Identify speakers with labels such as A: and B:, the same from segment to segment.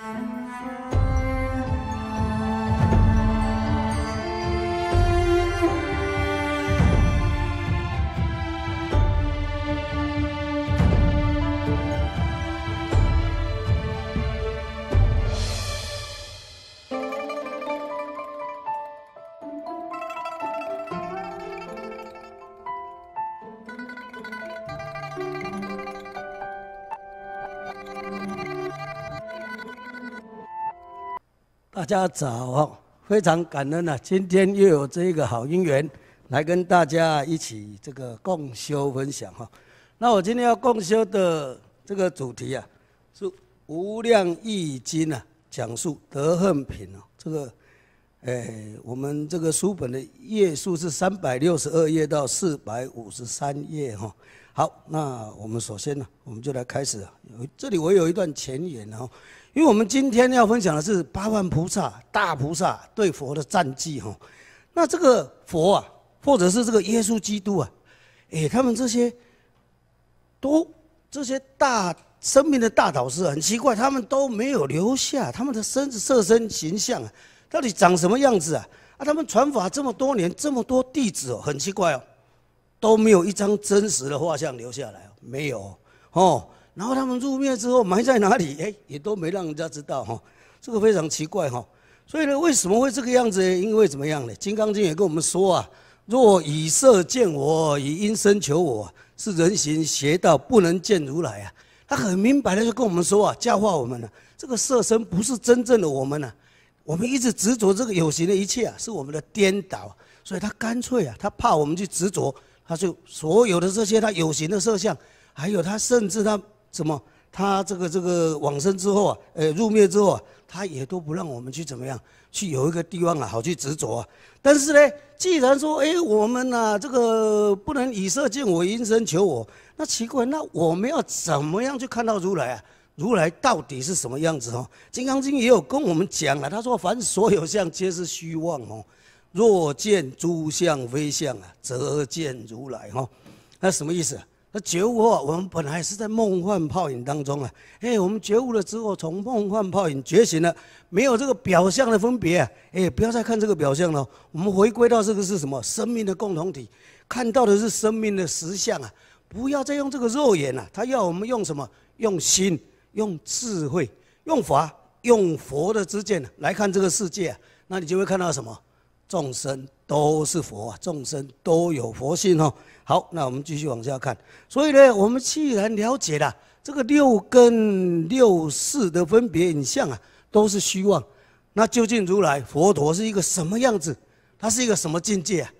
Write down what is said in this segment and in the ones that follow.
A: Música 大家早哦，非常感恩啊！今天又有这一个好姻缘，来跟大家一起这个共修分享哈。那我今天要共修的这个主题啊，是《无量易经》啊，讲述德恨品哦。这个，哎，我们这个书本的页数是三百六十二页到四百五十三页哈。好，那我们首先呢，我们就来开始啊。这里我有一段前言哦，因为我们今天要分享的是八万菩萨、大菩萨对佛的战绩哈。那这个佛啊，或者是这个耶稣基督啊，哎，他们这些，都这些大生命的大导师，很奇怪，他们都没有留下他们的身子、设身形象啊，到底长什么样子啊？啊，他们传法这么多年，这么多弟子，哦，很奇怪哦。都没有一张真实的画像留下来，没有哦。然后他们入灭之后埋在哪里？哎，也都没让人家知道哈。这个非常奇怪哈。所以呢，为什么会这个样子？因为怎么样呢？《金刚经》也跟我们说啊：“若以色见我，以音声求我，是人行邪道，不能见如来啊。”他很明白的就跟我们说啊，教化我们呢。这个色身不是真正的我们呢。我们一直执着这个有形的一切啊，是我们的颠倒。所以他干脆啊，他怕我们去执着。他就所有的这些他有形的色相，还有他甚至他什么他这个这个往生之后啊，呃入灭之后啊，他也都不让我们去怎么样去有一个地方啊，好去执着啊。但是呢，既然说哎我们呐，这个不能以色见我，因身求我，那奇怪，那我们要怎么样去看到如来啊？如来到底是什么样子哦？《金刚经》也有跟我们讲了，他说凡所有相皆是虚妄哦。若见诸相非相啊，则见如来哈，那什么意思？那觉悟后，我们本来是在梦幻泡影当中啊，哎，我们觉悟了之后，从梦幻泡影觉醒了，没有这个表象的分别，哎，不要再看这个表象了，我们回归到这个是什么？生命的共同体，看到的是生命的实相啊，不要再用这个肉眼了，他要我们用什么？用心，用智慧，用法，用佛的之见来看这个世界，那你就会看到什么？众生都是佛啊，众生都有佛性哦。好，那我们继续往下看。所以呢，我们既然了解了这个六根六识的分别很像啊，都是虚妄。那究竟如来佛陀是一个什么样子？他是一个什么境界啊？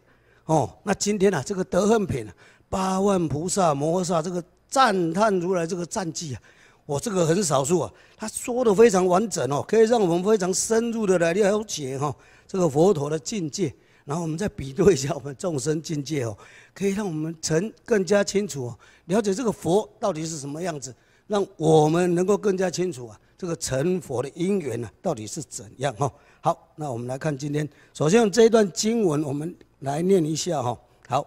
A: 哦，那今天啊，这个德恨品八万菩萨摩诃萨这个赞叹如来这个战绩啊，我这个很少数啊，他说的非常完整哦，可以让我们非常深入的来了解哈。这个佛陀的境界，然后我们再比对一下我们众生境界哦，可以让我们成更加清楚哦，了解这个佛到底是什么样子，让我们能够更加清楚啊，这个成佛的因缘呢到底是怎样哈？好，那我们来看今天，首先用这段经文我们来念一下哈。好，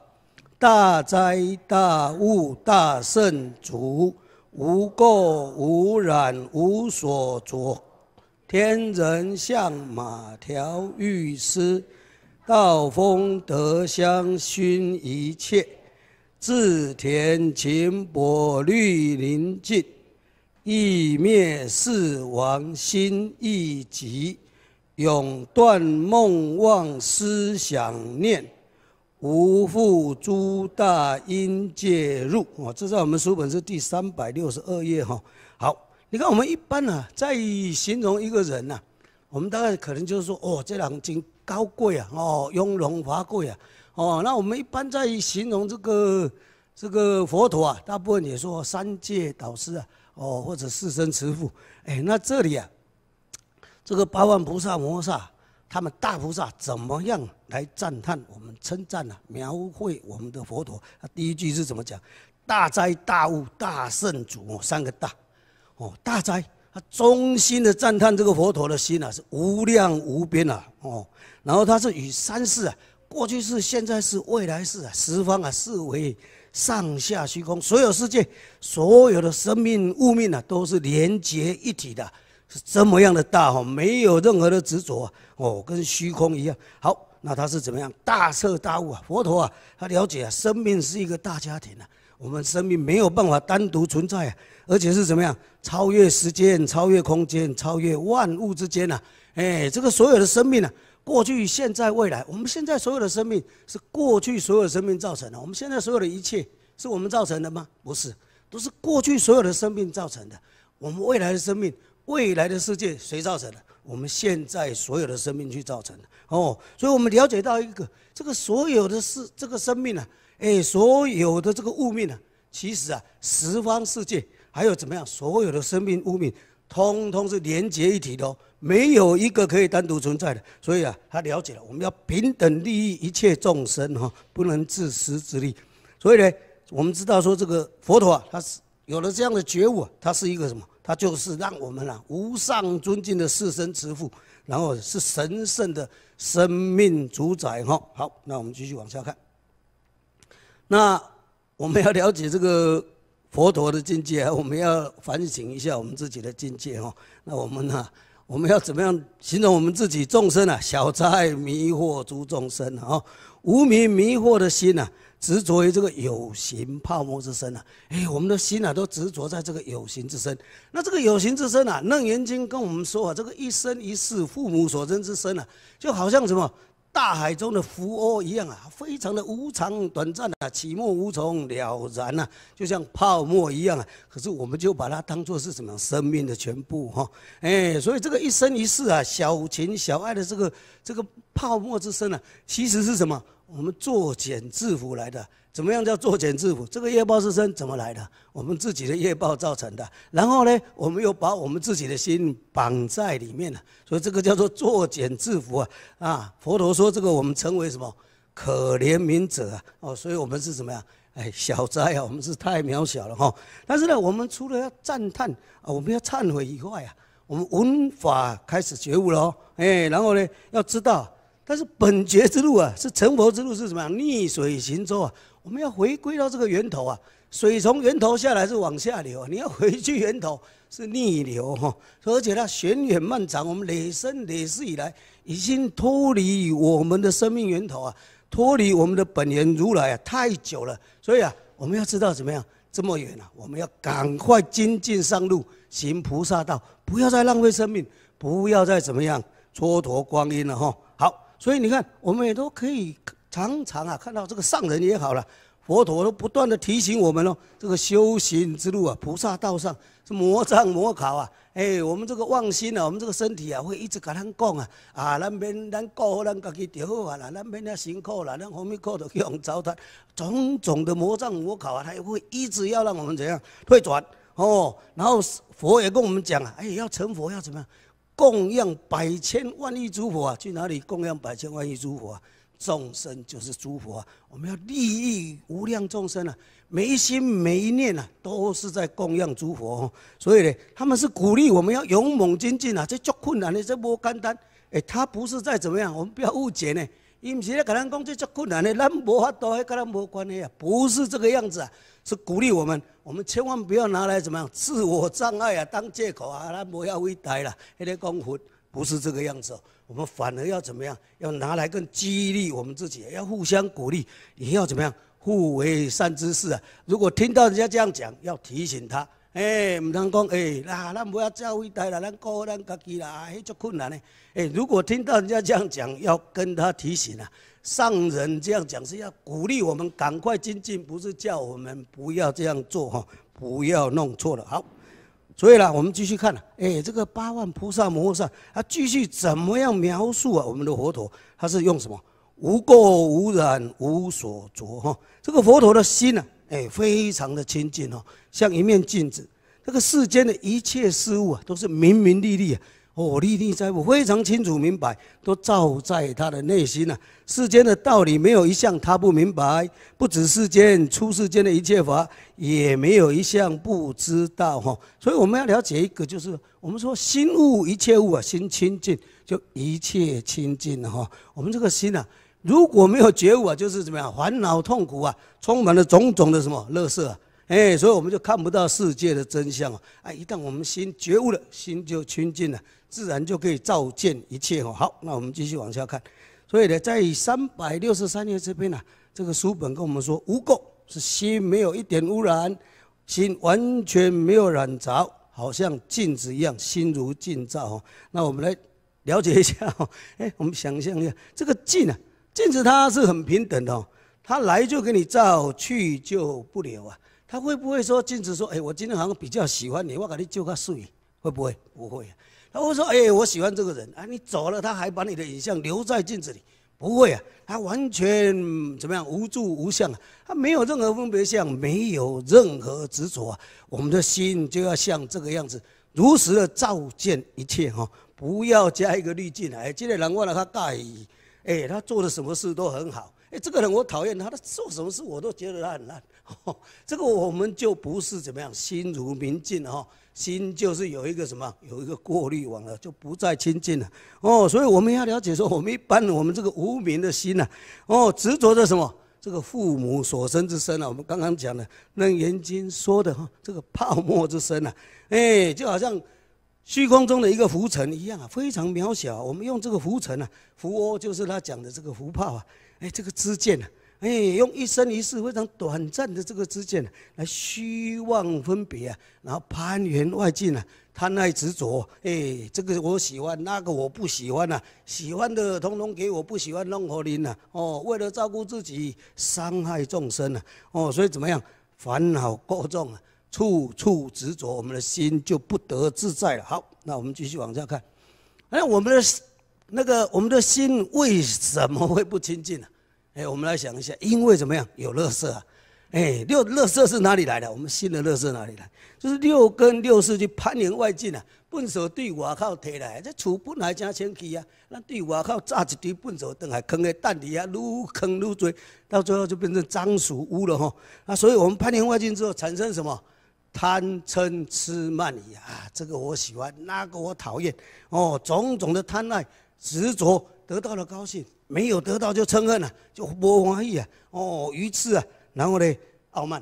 A: 大灾大悟大圣主，无垢无染无所着。天人相马调御师，道风德香熏一切，自田勤薄绿林尽，意灭四王心意急，永断梦妄思想念，无复诸大因介入。哇，这是在我们书本是第三百六十二页哈。你看，我们一般呢，在形容一个人啊，我们大概可能就是说，哦，这两真高贵啊，哦，雍容华贵啊，哦，那我们一般在形容这个这个佛陀啊，大部分也说三界导师啊，哦，或者四生慈父。哎，那这里啊，这个八万菩萨摩萨，他们大菩萨怎么样来赞叹、我们称赞呢？描绘我们的佛陀，第一句是怎么讲？大灾大悟大圣主，三个大。哦，大灾，他衷心的赞叹这个佛陀的心啊，是无量无边啊！哦，然后他是与三世啊，过去世、现在世、未来世啊，十方啊，视为上下虚空，所有世界、所有的生命物命啊，都是连结一体的，是这么样的大哦，没有任何的执着哦，跟虚空一样。好，那他是怎么样大彻大悟啊？佛陀啊，他了解啊，生命是一个大家庭啊。我们生命没有办法单独存在啊，而且是怎么样？超越时间，超越空间，超越万物之间呐！哎，这个所有的生命啊，过去、现在、未来，我们现在所有的生命是过去所有生命造成的。我们现在所有的一切是我们造成的吗？不是，都是过去所有的生命造成的。我们未来的生命，未来的世界谁造成的？我们现在所有的生命去造成的哦。所以，我们了解到一个，这个所有的事，这个生命啊。哎，所有的这个物命呢，其实啊，十方世界还有怎么样？所有的生命物命，通通是连结一体的，哦，没有一个可以单独存在的。所以啊，他了解了，我们要平等利益一切众生哈，不能自私自利。所以呢，我们知道说这个佛陀啊，他是有了这样的觉悟，啊，他是一个什么？他就是让我们啊，无上尊敬的世身慈父，然后是神圣的生命主宰哈。好，那我们继续往下看。那我们要了解这个佛陀的境界啊，我们要反省一下我们自己的境界哦。那我们呢？我们要怎么样形容我们自己众生啊？小灾迷惑诸众生啊，无名迷惑的心呐，执着于这个有形泡沫之身呐。哎，我们的心啊，都执着在这个有形之身。那这个有形之身啊，《楞严经》跟我们说啊，这个一生一世父母所生之身啊，就好像什么？大海中的浮鸥一样啊，非常的无常、短暂啊，起沫无从了然呐，就像泡沫一样啊。可是我们就把它当做是什么生命的全部哈？哎，所以这个一生一世啊，小情小爱的这个这个泡沫之身啊，其实是什么？我们作茧自缚来的。怎么样叫作茧自缚？这个业报是身怎么来的？我们自己的业报造成的。然后呢，我们又把我们自己的心绑在里面了，所以这个叫做作茧自缚啊！啊，佛陀说这个我们称为什么可怜民者啊！哦，所以我们是什么呀？哎，小灾啊！我们是太渺小了哈。但是呢，我们除了要赞叹啊，我们要忏悔以外啊，我们文法开始觉悟了哦。哎，然后呢，要知道，但是本觉之路啊，是成佛之路，是什么？逆水行舟啊！我们要回归到这个源头啊，水从源头下来是往下流，你要回去源头是逆流哈，而且它玄远漫长，我们累生累世以来已经脱离我们的生命源头啊，脱离我们的本源如来啊太久了，所以啊我们要知道怎么样这么远啊，我们要赶快精进上路行菩萨道，不要再浪费生命，不要再怎么样蹉跎光阴了哈。好，所以你看我们也都可以。常常啊，看到这个上人也好了，佛陀都不断的提醒我们哦，这个修行之路啊，菩萨道上是魔障魔考啊，哎，我们这个妄心啊，我们这个身体啊，会一直跟咱讲啊，啊，咱免咱过，咱自己着啊啦，咱免那辛苦啦，咱后面搞得去往糟蹋？种种的魔障魔考啊，他也会一直要让我们怎样退转哦。然后佛也跟我们讲啊，哎，要成佛要怎么样？供养百千万亿诸佛啊，去哪里供养百千万亿诸佛？啊？众生就是诸佛，我们要利益无量众生啊！每一心每一念啊，都是在供养诸佛。所以呢，他们是鼓励我们要勇猛精进啊，这做困难的这不简单。哎，他不是在怎么样？我们不要误解呢。伊唔是咧，共讲这做困难咧，那没法都跟他产党关系啊，不是这个样子啊，是鼓励我们。我们千万不要拿来怎么样自我障碍啊，当借口啊，那莫要为大啦。那个功夫不是这个样子哦。我们反而要怎么样？要拿来更激励我们自己，要互相鼓励。你要怎么样？互为善知识啊！如果听到人家这样讲，要提醒他。哎，唔通讲哎，那咱不要这么伟大啦，咱顾好咱家己啦，许足困难呢。哎，如果听到人家这样讲，要跟他提醒啊。上人这样讲是要鼓励我们赶快精进，不是叫我们不要这样做哈，不要弄错了。好。所以啦，我们继续看，哎，这个八万菩萨摩诃萨，他继续怎么样描述啊？我们的佛陀，他是用什么？无垢无染，无所着哈。这个佛陀的心呢，哎，非常的清净哦，像一面镜子。这个世间的一切事物啊，都是明明利利啊。我历历在目，非常清楚明白，都照在他的内心啊。世间的道理没有一项他不明白，不止世间出世间的一切法，也没有一项不知道哈。所以我们要了解一个，就是我们说心悟一切物啊，心清净就一切清净哈。我们这个心啊，如果没有觉悟啊，就是怎么样，烦恼痛苦啊，充满了种种的什么乐色。哎，所以我们就看不到世界的真相哦。哎，一旦我们心觉悟了，心就清净了，自然就可以照见一切哦。好，那我们继续往下看。所以呢，在三百六十三页这边呢，这个书本跟我们说，无垢是心没有一点污染，心完全没有染杂，好像镜子一样，心如镜照。哦。那我们来了解一下哦。哎，我们想象一下，这个镜啊，镜子它是很平等的哦，它来就给你照，去就不留啊。他会不会说镜子说，哎，我今天好像比较喜欢你，我感觉就他睡，会不会？不会，他会说，哎，我喜欢这个人，啊，你走了，他还把你的影像留在镜子里，不会啊，他完全怎么样，无助无相啊，他没有任何分别相，没有任何执着啊。我们的心就要像这个样子，如实的照见一切哈，不要加一个滤镜啊。哎，这个人忘了他大，哎，他做的什么事都很好，哎，这个人我讨厌他，他做什么事我都觉得他很烂。这个我们就不是怎么样，心如明镜哦，心就是有一个什么，有一个过滤网了，就不再清净了。哦，所以我们要了解说，我们一般我们这个无名的心呐，哦，执着的什么，这个父母所生之身呐，我们刚刚讲的那延经》说的哈，这个泡沫之身呐，哎，就好像虚空中的一个浮尘一样啊，非常渺小。我们用这个浮尘啊，浮窝就是他讲的这个浮泡啊，哎，这个知见啊。哎，用一生一世非常短暂的这个之间来虚妄分别啊，然后攀缘外境啊，贪爱执着，哎，这个我喜欢，那个我不喜欢呐，喜欢的通通给我不喜欢任何的呐，哦，为了照顾自己，伤害众生呐，哦，所以怎么样，烦恼过重啊，处处执着，我们的心就不得自在了。好，那我们继续往下看，哎，我们的那个我们的心为什么会不清净呢？哎，我们来想一下，因为怎么样有乐色啊？哎，六乐色是哪里来的？我们新的乐色哪里来？就是六根六识去攀缘外境啊！笨手对外靠提来，这厝本来真清气啊，咱对外靠炸一堆笨手，等还坑在蛋里啊，愈坑愈多，到最后就变成脏鼠屋了吼！啊，所以我们攀缘外境之后，产生什么贪嗔痴慢疑啊？这个我喜欢，那个我讨厌哦，种种的贪爱执着，得到了高兴。没有得到就嗔恨啊，就怀疑啊，哦，愚痴啊，然后呢，傲慢，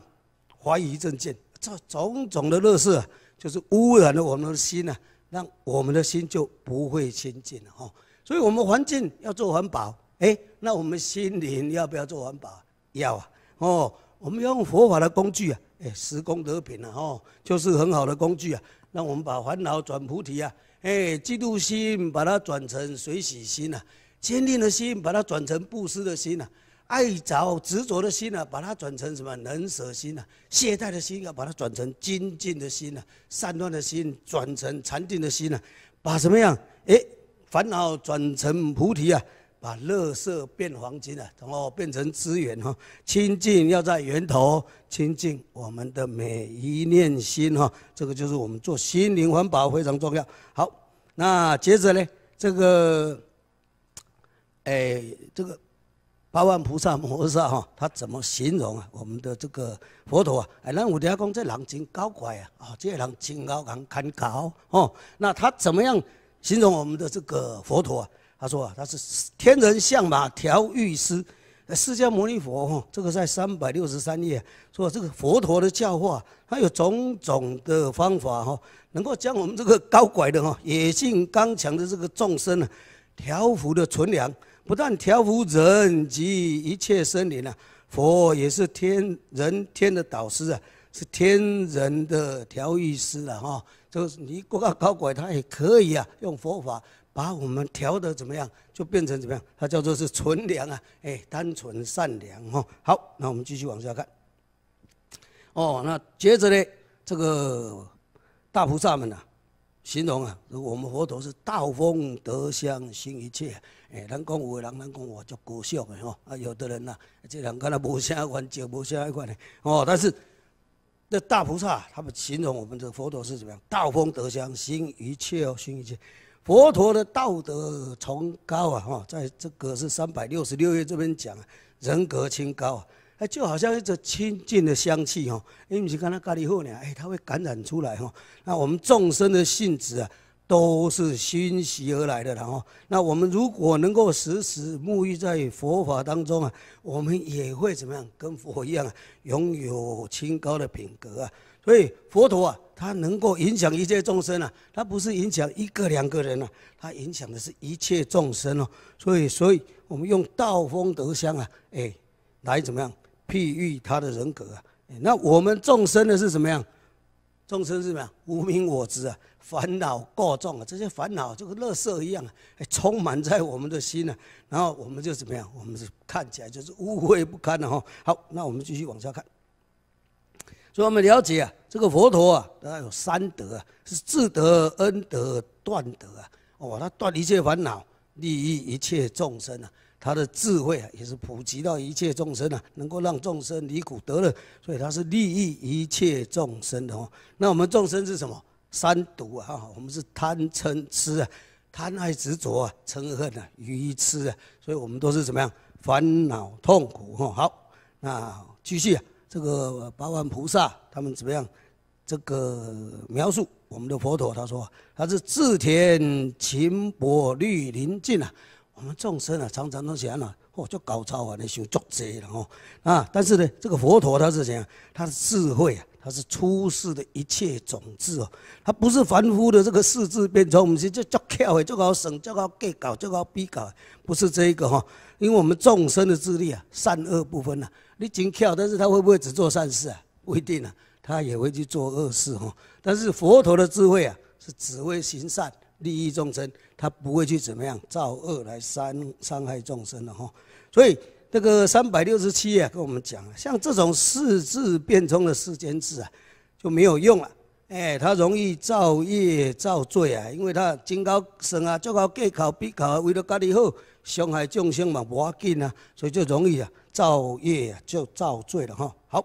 A: 怀疑正见，这种种的乐事啊，就是污染了我们的心呐，让我们的心就不会清净了哈。所以我们环境要做环保，哎，那我们心灵要不要做环保？要啊，哦，我们用佛法的工具啊，哎，十功德品啊，哦，就是很好的工具啊，让我们把烦恼转菩提啊，哎，嫉妒心把它转成随喜心啊。坚定的心，把它转成布施的心呐；爱着执着的心呐，把它转成什么能舍心呐；懈怠的心要把它转成精进的心呐；散乱的心转成禅定的心呐。把什么样？哎，烦恼转成菩提啊，把乐色变黄金啊，然后变成资源哈。清净要在源头清净我们的每一念心哈，这个就是我们做心灵环保非常重要。好，那接着呢，这个。哎，这个八万菩萨摩诃萨哈，他怎么形容啊？我们的这个佛陀啊？哎，那五天公在南京高拐啊，啊，这人京高港看高哦。那他怎么样形容我们的这个佛陀啊？他说啊，他是天人相马调御师，释迦牟尼佛哈，这个在三百六十三页说这个佛陀的教化，他有种种的方法哈，能够将我们这个高拐的哈野性刚强的这个众生啊，调伏的存粮。不但调伏人及一切生灵啊，佛也是天人天的导师啊，是天人的调御师了哈。就是你过个高官他也可以啊，用佛法把我们调的怎么样，就变成怎么样，他叫做是纯良啊，哎，单纯善良哈。好，那我们继续往下看。哦，那接着呢，这个大菩萨们啊，形容啊，我们佛陀是道风德香心一切。诶，人讲有个人，人讲我就高笑。的吼，啊，有的人呐，这人看他无啥冤仇，无啥那款的，哦，但是那大菩萨，他们形容我们这佛陀是怎么样？道风德相，心一切哦，心一切。佛陀的道德崇高啊，哈，在这个是三百六十六页这边讲，人格清高啊，哎，就好像一只清净的香气哦，因为你看他咖喱后呢，哎，他会感染出来哦，那我们众生的性质啊。都是熏习而来的，然后，那我们如果能够时时沐浴在佛法当中啊，我们也会怎么样，跟佛一样啊，拥有清高的品格啊。所以佛陀啊，他能够影响一切众生啊，他不是影响一个两个人啊，他影响的是一切众生哦。所以，所以我们用道风德香啊，哎，来怎么样譬喻他的人格啊？那我们众生的是怎么样？众生是什么？无名我执啊。烦恼过重啊，这些烦恼就跟垃圾一样啊，充满在我们的心啊，然后我们就怎么样？我们是看起来就是污秽不堪的哈。好，那我们继续往下看。所以我们了解啊，这个佛陀啊，他有三德啊，是智德、恩德、断德啊。哦，他断一切烦恼，利益一切众生啊。他的智慧啊，也是普及到一切众生啊，能够让众生离苦得乐。所以他是利益一切众生的哦。那我们众生是什么？三毒啊，我们是贪嗔痴啊，贪爱执着啊，嗔恨啊，愚痴啊，所以我们都是怎么样烦恼痛苦哦。好，那继续啊，这个八万菩萨他们怎么样？这个描述我们的佛陀，他说他是自田勤薄绿林尽啊，我们众生啊常常都想啊，就搞超啊！的想作贼了吼啊！但是呢，这个佛陀他是怎样？他是智慧啊，他是出世的一切种子哦，他不是凡夫的这个世字变成，我们这叫跳的，这个省这个给搞这个逼搞，不是这一个哈。因为我们众生的智力啊，善恶不分呐。你仅靠，但是他会不会只做善事啊？不一定啊，他也会去做恶事哦。但是佛陀的智慧啊，是只为行善利益众生，他不会去怎么样造恶来伤伤害众生的哦。所以这个三百六十七页跟我们讲啊，像这种四字变通的四间字啊，就没有用了。哎，他容易造业造罪啊，因为他经高生啊，就高戒口、闭口为了家己好，伤害众生嘛，不啊，所以就容易啊造业就造罪了哈。好，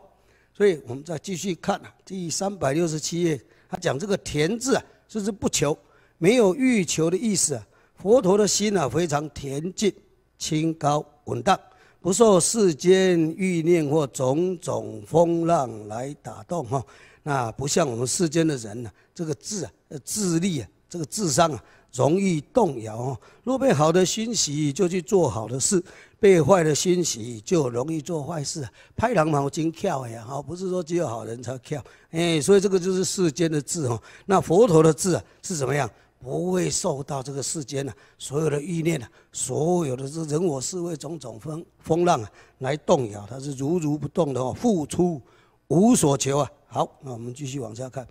A: 所以我们再继续看啊，第三百六十七页，他讲这个恬字啊，就是不求，没有欲求的意思啊。佛陀的心啊，非常恬静清高。滚蛋！不受世间欲念或种种风浪来打动哈，那不像我们世间的人呢，这个智啊，智力啊，这个智商啊，容易动摇哈。若被好的欣喜，就去做好的事；被坏的欣喜，就容易做坏事。拍狼毛巾跳呀，好不是说只有好人才跳哎。所以这个就是世间的智哈。那佛陀的智啊，是怎么样？不会受到这个世间呐所有的欲念啊，所有的这人我事为种种风风浪啊来动摇，它是如如不动的，哦，付出无所求啊。好，那我们继续往下看。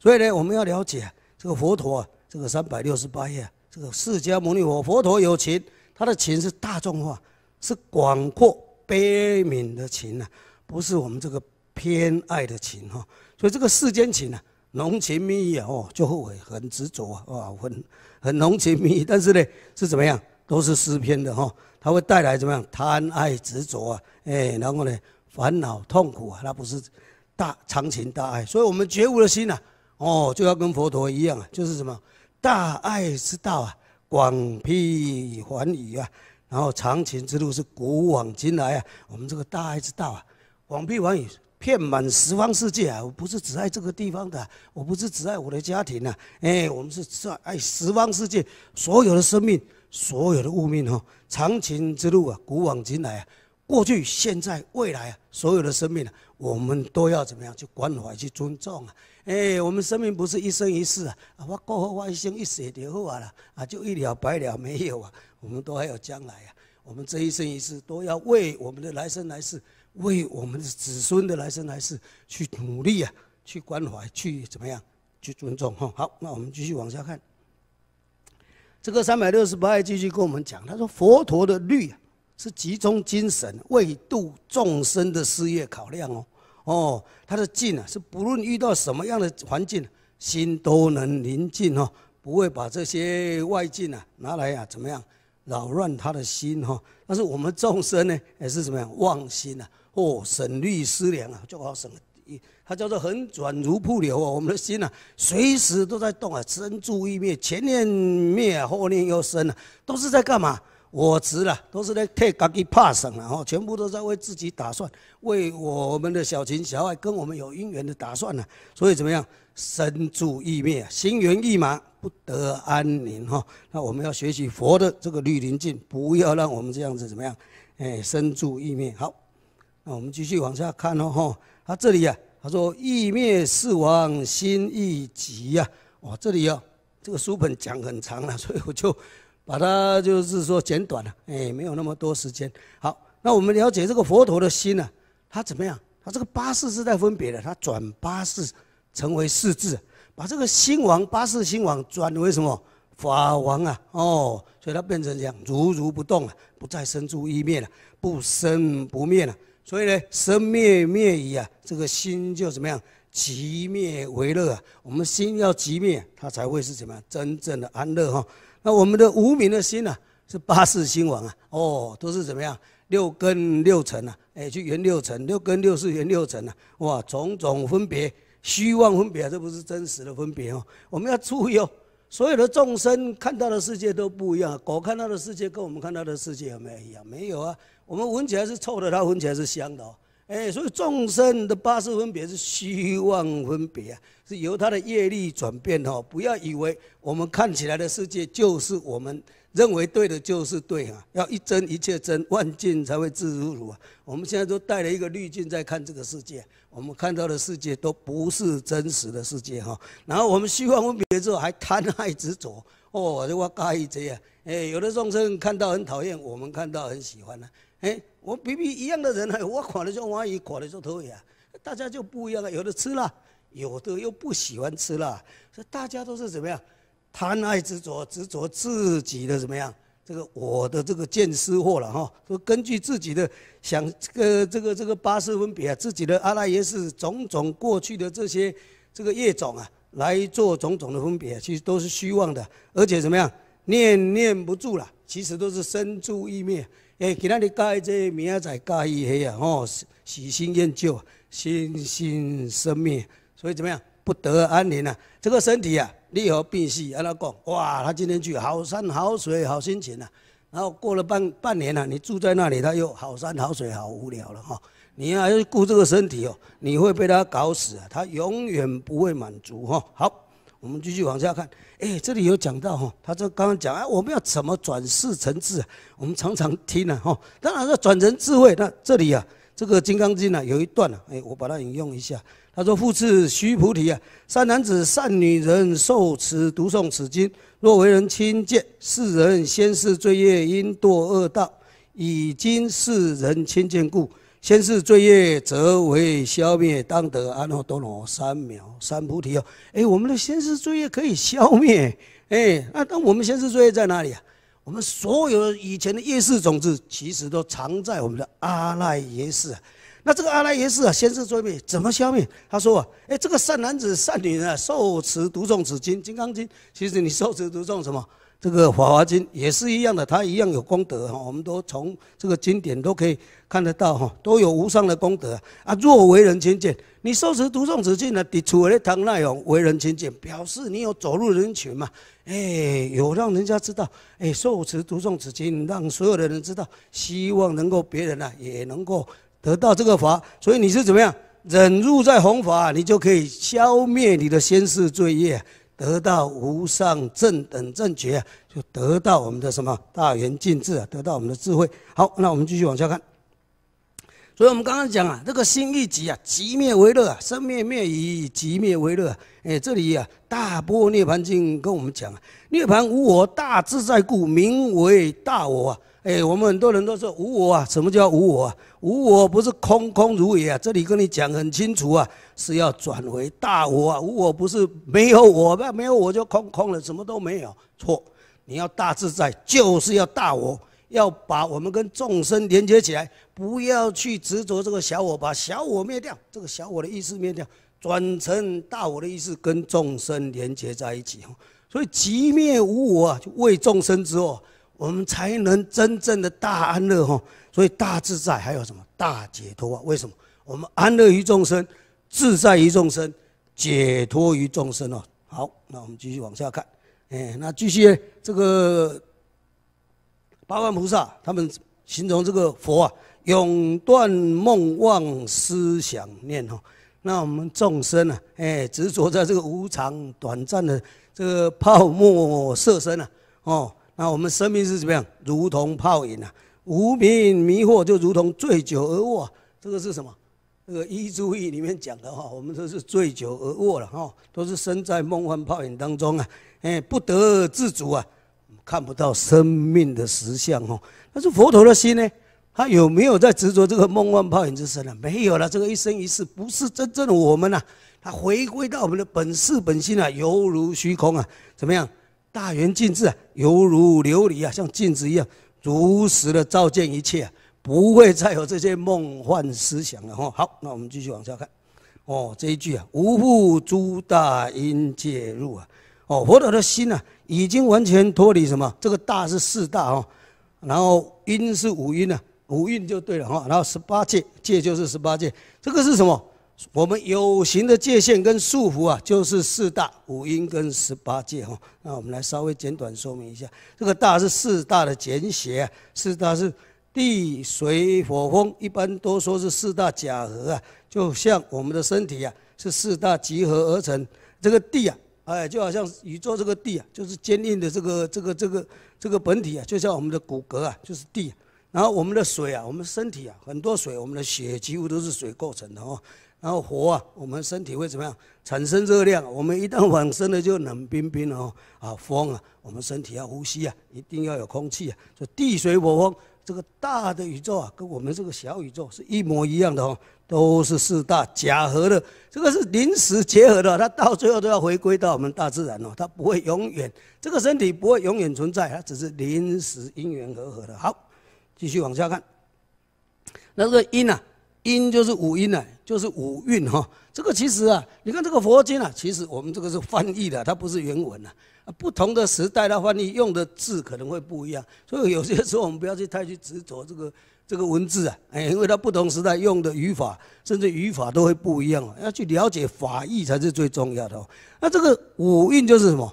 A: 所以呢，我们要了解这个佛陀啊，这个三百六十八页，这个释迦牟尼佛佛陀有情，他的情是大众化，是广阔悲悯的情呐，不是我们这个偏爱的情哈。所以这个世间情呢。浓情蜜意哦，就后悔，很执着啊，哇，很很浓情蜜意。但是呢，是怎么样，都是诗篇的哈。它会带来怎么样，贪爱执着啊，哎，然后呢，烦恼痛苦啊，那不是大长情大爱。所以，我们觉悟的心呐，哦，就要跟佛陀一样啊，就是什么大爱之道啊，广辟寰宇啊，然后长情之路是古往今来啊，我们这个大爱之道啊，广辟寰宇。遍满十方世界啊！我不是只爱这个地方的，我不是只爱我的家庭啊！哎，我们是爱十方世界所有的生命，所有的物命哈。长情之路啊，古往今来啊，过去、现在、未来啊，所有的生命啊，我们都要怎么样？去关怀，去尊重啊！哎，我们生命不是一生一世啊！啊，我过后我一生一死就好啊，就一了百了没有啊！我们都还有将来啊！我们这一生一世都要为我们的来生来世。为我们的子孙的来生来世去努力啊，去关怀，去怎么样，去尊重哈。好，那我们继续往下看。这个三百六十八页继续跟我们讲，他说佛陀的律啊，是集中精神为度众生的事业考量哦。哦，他的静啊，是不论遇到什么样的环境，心都能宁静哦，不会把这些外境啊拿来啊怎么样扰乱他的心哈。但是我们众生呢，也是怎么样忘心啊，哦，省虑思量啊，就好省。一，它叫做横转如瀑流啊。我们的心啊，随时都在动啊，身住意灭，前念灭，后念又生啊，都是在干嘛？我执了，都是在替自己怕省了哈，全部都在为自己打算，为我们的小情小爱跟我们有姻缘的打算呢。所以怎么样？身住意灭，心猿意马，不得安宁哈。那我们要学习佛的这个绿林境，不要让我们这样子怎么样？哎，身住意灭，好。那我们继续往下看哦，哈，他这里啊，他说“意灭四王心亦寂呀”。哇，这里呀，这个书本讲很长了，所以我就把它就是说简短了，哎，没有那么多时间。好，那我们了解这个佛陀的心呢，他怎么样？他这个八世是在分别的，他转八世成为世字，把这个心王八世心王转为什么法王啊？哦，所以他变成这样，如如不动了，不再生出一灭了，不生不灭了。所以呢，生灭灭矣啊，这个心就怎么样？极灭为乐啊。我们心要极灭，它才会是什么？真正的安乐哈。那我们的无名的心呢，是八世心王啊。哦，都是怎么样？六根六尘啊，哎，去圆六尘，六根六是圆六尘啊。哇，种种分别、虚妄分别，这不是真实的分别哦。我们要注意哦。所有的众生看到的世界都不一样，狗看到的世界跟我们看到的世界有没有一样？没有啊。我们闻起来是臭的，它闻起来是香的哦。哎，所以众生的八识分别是虚妄分别啊，是由他的业力转变哦。不要以为我们看起来的世界就是我们认为对的，就是对啊。要一真一切真，万境才会自如如啊。我们现在都带了一个滤镜在看这个世界。我们看到的世界都不是真实的世界哈，然后我们希望分别之后还贪爱执着，哦，我就我嘎一这样，哎，有的众生看到很讨厌，我们看到很喜欢呢，哎，我比比一样的人呢，我垮了就我蚂蚁垮了就候腿大家就不一样了，有的吃了，有的又不喜欢吃了，所以大家都是怎么样，贪爱执着，执着自己的怎么样？这个我的这个见思惑了哈，说根据自己的想这个这个这个八识分别啊，自己的阿赖耶是种种过去的这些这个业种啊来做种种的分别，其实都是虚妄的，而且怎么样念念不住了，其实都是生住意灭。哎，今天你盖这，明仔再盖一黑啊，哦，喜新厌旧，新新生灭，所以怎么样不得安宁啊？这个身体啊。你和病去跟他讲？哇，他今天去好山好水好心情呐，然后过了半半年呐，你住在那里，他又好山好水好无聊了哈。你还要顾这个身体哦，你会被他搞死啊！他永远不会满足哈。好，我们继续往下看。哎，这里有讲到哈，他这刚刚讲啊，我们要怎么转世成智？我们常常听了哈，当然要转成智慧。那这里啊，这个《金刚经》呢有一段啊，哎，我把它引用一下。他说：“复次，须菩提啊，善男子、善女人受持读诵此经，若为人亲见，世人先世罪业应堕恶道。以经世人亲见故，先世罪业则为消灭，当得阿耨多罗三藐三菩提。”哦，哎，我们的先世罪业可以消灭，哎，那但我们先世罪业在哪里啊？我们所有以前的业事种子，其实都藏在我们的阿赖耶识。那这个阿赖耶士啊，先是追灭，怎么消灭？他说啊，哎，这个善男子、善女人啊，受持读诵此经《金刚经》，其实你受持读诵什么？这个《法华经》也是一样的，它一样有功德哈。我们都从这个经典都可以看得到哈，都有无上的功德啊。若为人轻贱，你受持读诵此经呢，得出的唐奈勇为人轻贱，表示你有走入人群嘛？哎，有让人家知道，哎，受持读诵此经，让所有的人知道，希望能够别人呢也能够。得到这个法，所以你是怎么样忍辱在弘法，你就可以消灭你的先世罪业，得到无上正等正觉，就得到我们的什么大圆镜智啊，得到我们的智慧。好，那我们继续往下看。所以我们刚刚讲啊，这个心一急啊，急灭为乐啊，生灭灭以极灭为乐。啊。哎，这里啊，《大波涅盘经》跟我们讲啊，涅盘无我，大自在故，名为大我啊。哎，我们很多人都说无我啊，什么叫无我啊？无我不是空空如也啊！这里跟你讲很清楚啊，是要转回大我啊。无我不是没有我，那没有我就空空了，什么都没有。错，你要大自在，就是要大我，要把我们跟众生连接起来，不要去执着这个小我，把小我灭掉，这个小我的意识灭掉，转成大我的意识，跟众生连接在一起。所以，即灭无我啊，为众生之后，我们才能真正的大安乐哈。所以大自在还有什么大解脱啊？为什么我们安乐于众生，自在于众生，解脱于众生哦？好，那我们继续往下看。哎，那继续这个八万菩萨他们形容这个佛啊，永断梦妄思想念哦。那我们众生啊，哎，执着在这个无常短暂的这个泡沫色身啊，哦，那我们生命是怎么样？如同泡影啊。无明迷惑就如同醉酒而卧，这个是什么？这个《一炷意》里面讲的哈，我们都是醉酒而卧了哈，都是身在梦幻泡影当中啊，哎，不得自主啊，看不到生命的实相哈。但是佛陀的心呢，他有没有在执着这个梦幻泡影之身呢？没有了，这个一生一世不是真正的我们啊，他回归到我们的本事本心啊，犹如虚空啊，怎么样？大圆镜智啊，犹如琉璃啊，像镜子一样。如实的照见一切，不会再有这些梦幻思想了哈。好，那我们继续往下看，哦，这一句啊，无复诸大因介入啊，哦，佛陀的心呢，已经完全脱离什么？这个大是四大哈，然后因是五因啊，五蕴就对了哈，然后十八界，界就是十八界，这个是什么？我们有形的界限跟束缚啊，就是四大五阴跟十八界哈。那我们来稍微简短说明一下，这个“大”是四大的简写，四大是地水火风，一般都说是四大假合啊。就像我们的身体啊，是四大集合而成。这个地啊，哎，就好像宇宙这个地啊，就是坚硬的这个这个这个这个本体啊，就像我们的骨骼啊，就是地。然后我们的水啊，我们身体啊，很多水，我们的血几乎都是水构成的哦。然后火啊，我们身体会怎么样？产生热量。我们一旦往生了，就冷冰冰哦。啊，风啊，我们身体要呼吸啊，一定要有空气啊。所以地水火风，这个大的宇宙啊，跟我们这个小宇宙是一模一样的哦，都是四大假合的。这个是临时结合的，它到最后都要回归到我们大自然哦，它不会永远，这个身体不会永远存在，它只是临时因缘合合的。好，继续往下看。那这个因呢？音就是五音呢，就是五韵哈。这个其实啊，你看这个佛经啊，其实我们这个是翻译的，它不是原文呐。啊，不同的时代的话，你用的字可能会不一样，所以有些时候我们不要去太去执着这个这个文字啊，哎，因为它不同时代用的语法，甚至语法都会不一样啊。要去了解法义才是最重要的哦。那这个五韵就是什么？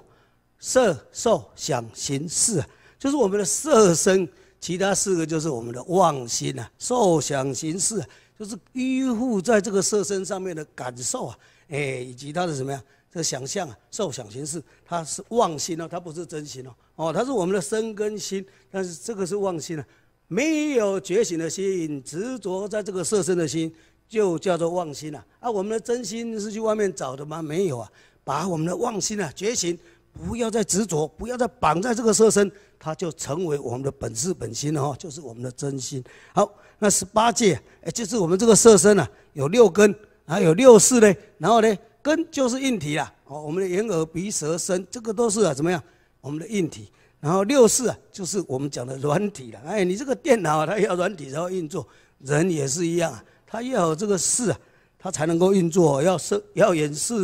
A: 色、受、想、行、识，就是我们的色身，其他四个就是我们的妄心啊，受、想、行、识。就是依附在这个色身上面的感受啊，哎，以及他的什么呀？这想象啊，受想行识，它是妄心哦，它不是真心哦，哦，它是我们的身根心，但是这个是妄心啊，没有觉醒的心，执着在这个色身的心，就叫做妄心啊。啊，我们的真心是去外面找的吗？没有啊，把我们的妄心啊觉醒。不要再执着，不要再绑在这个色身，它就成为我们的本自本心了哈，就是我们的真心。好，那十八戒，哎，就是我们这个色身啊，有六根，还有六识嘞。然后呢，根就是硬体啊，哦，我们的眼、耳、鼻、舌、身，这个都是啊，怎么样？我们的硬体。然后六识啊，就是我们讲的软体了。哎，你这个电脑啊，它要软体然后运作，人也是一样啊，它要有这个识啊，它才能够运作。要色，要眼识、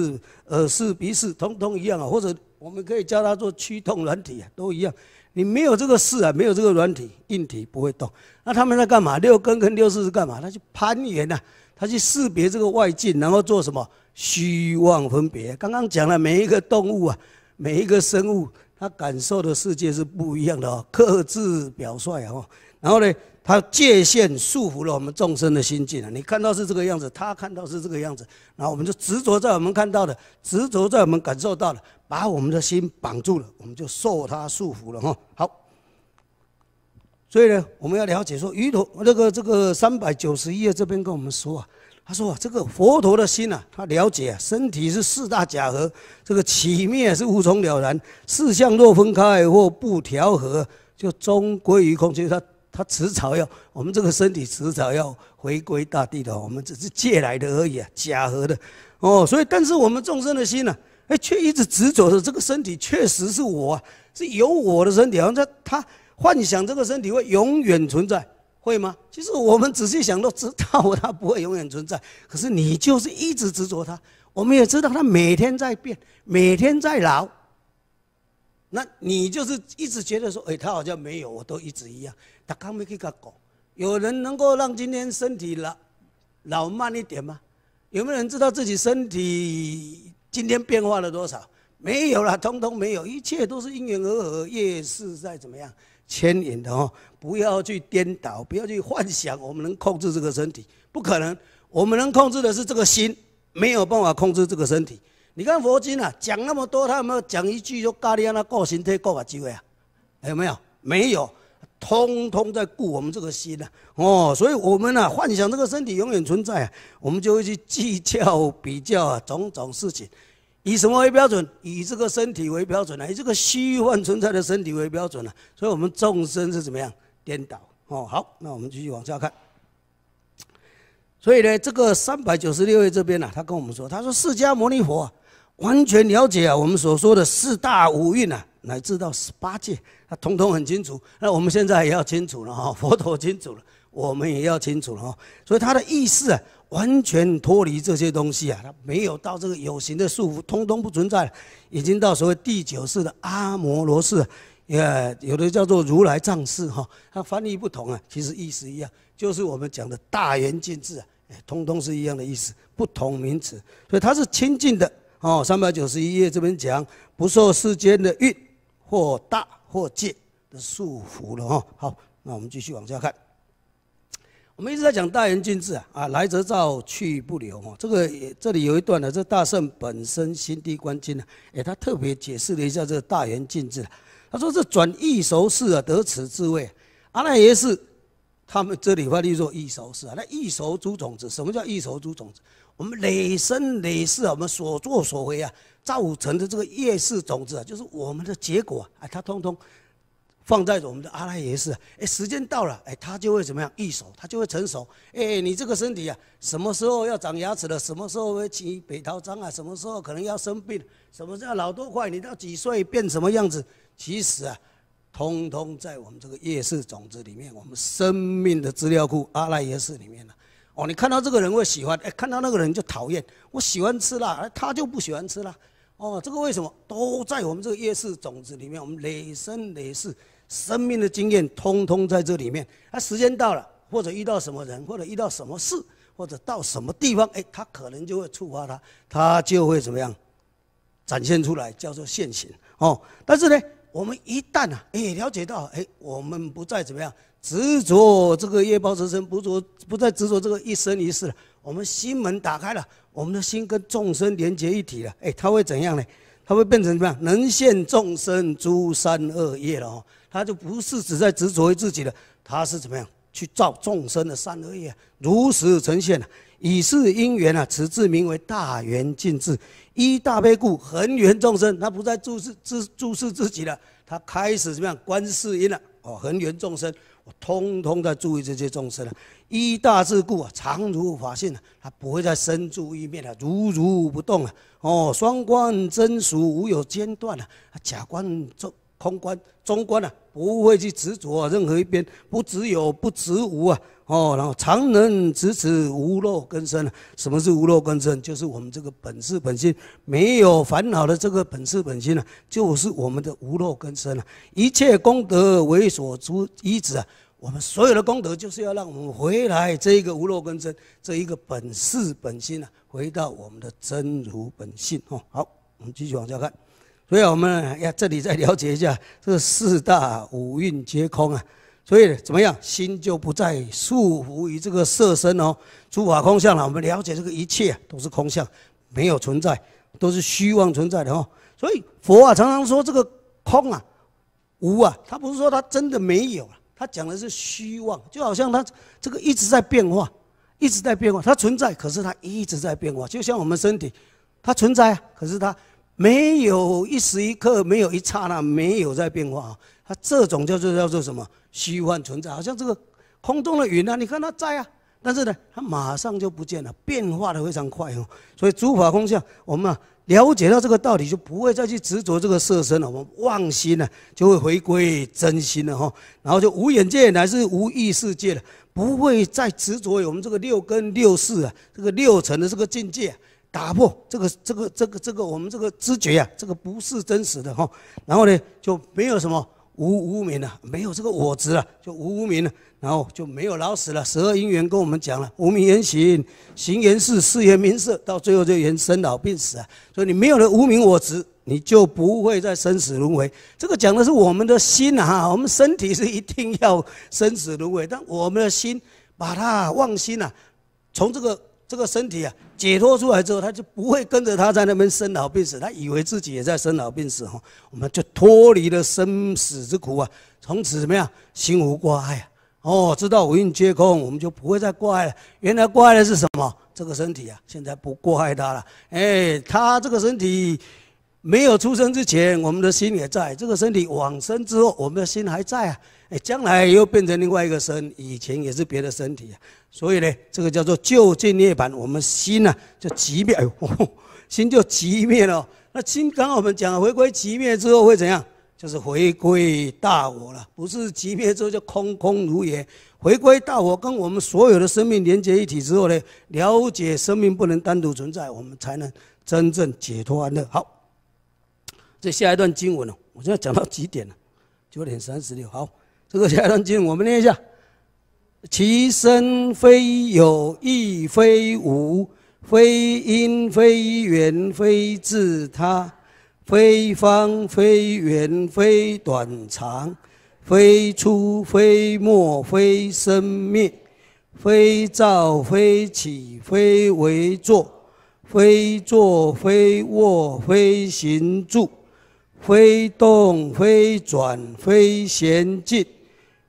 A: 耳识、鼻识，通通一样啊，或者。我们可以教他做驱动软体啊，都一样。你没有这个事啊，没有这个软体，硬体不会动。那他们在干嘛？六根跟六四是干嘛？他去攀岩呐，他去识别这个外境，然后做什么虚妄分别。刚刚讲了，每一个动物啊，每一个生物，它感受的世界是不一样的哦。克制表率哦。然后呢，它界限束缚了我们众生的心境啊。你看到是这个样子，他看到是这个样子，然后我们就执着在我们看到的，执着在我们感受到的。把我们的心绑住了，我们就受他束缚了哈。好，所以呢，我们要了解说，鱼头那个这个三百九十一页这边跟我们说啊，他说啊，这个佛陀的心啊，他了解啊，身体是四大假合，这个起灭是无从了然，四相若分开或不调和，就终归于空。就是他他迟早要我们这个身体迟早要回归大地的，我们只是借来的而已啊，假合的哦。所以，但是我们众生的心呢？哎，却一直执着着这个身体确实是我，是有我的身体。好像他，他幻想这个身体会永远存在，会吗？其实我们仔细想，都知道 它不会永远存在。可是你就是一直执着它。我们也知道它每天在变，每天在老。那你就是一直觉得说，哎，他好像没有，我都一直一样。他康没给个狗，有人能够让今天身体老老慢一点吗？有没有人知道自己身体？今天变化了多少？没有了，通通没有，一切都是因缘而合，业是在怎么样牵引的哦！不要去颠倒，不要去幻想，我们能控制这个身体？不可能，我们能控制的是这个心，没有办法控制这个身体。你看佛经啊，讲那么多，他有没有讲一句说咖喱安那过身体过法机会啊？有没有？没有。通通在顾我们这个心呐，哦，所以我们呢幻想这个身体永远存在，啊，我们就会去计较比较啊，种种事情，以什么为标准？以这个身体为标准呢？以这个虚幻存在的身体为标准呢？所以，我们众生是怎么样颠倒？哦，好，那我们继续往下看。所以呢，这个三百九十六页这边呢，他跟我们说，他说释迦牟尼佛完全了解啊，我们所说的四大五蕴呐。乃至到十八界，他通通很清楚。那我们现在也要清楚了哈，佛陀清楚了，我们也要清楚了哈。所以他的意识啊，完全脱离这些东西啊，他没有到这个有形的束缚，通通不存在了，已经到所谓第九世的阿摩罗世，也有的叫做如来藏世哈。他翻译不同啊，其实意思一样，就是我们讲的大圆镜智啊，通通是一样的意思，不同名词。所以他是清净的哦。三百九十一页这边讲，不受世间的运，或大或戒的束缚了哈，好，那我们继续往下看。我们一直在讲大圆净智啊，啊来则照，去不留哈。这个这里有一段呢，这大圣本身心地观经啊，哎，他特别解释了一下这个大圆净智，他说这转易熟世啊，得此智慧。阿赖耶是，他们这里翻译说易熟世啊，那易熟主种子，什么叫易熟主种子？我们累生累世，啊，我们所作所为啊。造成的这个业势种子啊，就是我们的结果啊，它通通放在我们的阿赖耶识。哎，时间到了，哎，它就会怎么样？易熟，它就会成熟。哎，你这个身体啊，什么时候要长牙齿了？什么时候会起北桃章啊？什么时候可能要生病？什么叫老多快？你到几岁变什么样子？其实啊，通通在我们这个业势种子里面，我们生命的资料库阿赖耶识里面呢。哦，你看到这个人会喜欢，哎，看到那个人就讨厌。我喜欢吃辣，他就不喜欢吃辣。哦，这个为什么都在我们这个夜市种子里面？我们累生累世生命的经验，通通在这里面。那时间到了，或者遇到什么人，或者遇到什么事，或者到什么地方，哎，他可能就会触发它，它就会怎么样展现出来，叫做现行。哦，但是呢，我们一旦啊，哎，了解到，哎，我们不再怎么样执着这个业报之身，不着，不再执着这个一生一世了。我们心门打开了，我们的心跟众生连接一体了。哎，他会怎样呢？他会变成怎么样？能现众生诸三恶业了哦，他就不是只在执着于自己了，他是怎么样去照众生的三恶业，如实呈现了，以是因缘啊。此字名为大圆净智，一大悲故，恒缘众生。他不再注视自注视自己了，他开始怎么样观世音了？哦，恒缘众生。我通通在注意这些众生啊，依大智故啊，常如法性啊，他不会再生住一灭了，如如不动啊，哦，双观真俗无有间断啊，假观中空观中观啊，不会去执着任何一边，不执有不执无啊。哦，然后常人只此无漏根身。什么是无漏根身？就是我们这个本事本心没有烦恼的这个本事本心啊，就是我们的无漏根身啊。一切功德为所出依止啊，我们所有的功德就是要让我们回来这一个无漏根身，这一个本事本心啊，回到我们的真如本性。哦。好，我们继续往下看。所以我们要这里再了解一下，这四大五蕴皆空啊。所以怎么样，心就不再束缚于这个色身哦，诸法空相了。我们了解这个一切都是空相，没有存在，都是虚妄存在的哦。所以佛啊常常说这个空啊、无啊，他不是说他真的没有，啊，他讲的是虚妄，就好像他这个一直在变化，一直在变化，它存在，可是它一直在变化。就像我们身体，它存在，啊，可是它。没有一时一刻，没有一刹那，没有在变化啊！它这种叫做叫做什么虚幻存在，好像这个空中的云啊，你看它在啊，但是呢，它马上就不见了，变化的非常快哦。所以诸法空相，我们啊了解到这个道理，就不会再去执着这个色身了，我们妄心呢就会回归真心了哈，然后就无眼界，乃至无意识界的，不会再执着于我们这个六根六识啊，这个六层的这个境界。打破这个这个这个这个我们这个知觉呀，这个不是真实的哈。然后呢，就没有什么无无明了，没有这个我执了，就无无明了。然后就没有老死了。十二因缘跟我们讲了：无名缘行，行缘事，事言名色，到最后就缘生老病死啊。所以你没有了无名我执，你就不会再生死轮回。这个讲的是我们的心啊，我们身体是一定要生死轮回，但我们的心把它忘心啊，从这个这个身体啊。解脱出来之后，他就不会跟着他在那边生老病死。他以为自己也在生老病死哈，我们就脱离了生死之苦啊！从此怎么样，心无挂碍啊！哦，知道五蕴皆空，我们就不会再挂碍了。原来挂碍的是什么？这个身体啊，现在不过碍他了。哎，他这个身体。没有出生之前，我们的心也在这个身体往生之后，我们的心还在啊！哎，将来又变成另外一个身，以前也是别的身体啊。所以呢，这个叫做就近涅槃，我们心呢就极灭，心就极灭了。那心，刚刚我们讲回归极灭之后会怎样？就是回归大我了，不是极灭之后就空空如也。回归大我，跟我们所有的生命连接一体之后呢，了解生命不能单独存在，我们才能真正解脱安乐。好。这下一段经文哦，我现在讲到几点了？九点三十六。好，这个下一段经文我们念一下：其身非有，亦非无；非因，非缘，非自他；非方，非圆，非短长；非出，非没，非生灭；非造，非起，非为作；非坐，非卧，非行住。非动非转非闲进，